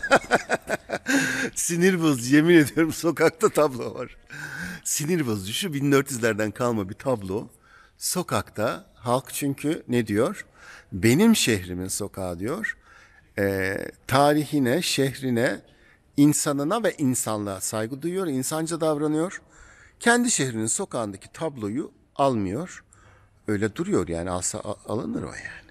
Sinir bozucu yemin ediyorum sokakta tablo var. Sinir bozucu şu 1400'lerden kalma bir tablo. Sokakta halk çünkü ne diyor? Benim şehrimin sokağı diyor. E, tarihine, şehrine, insanına ve insanlığa saygı duyuyor, insanca davranıyor. Kendi şehrinin sokağındaki tabloyu almıyor. Öyle duruyor yani alsa alınır o yani.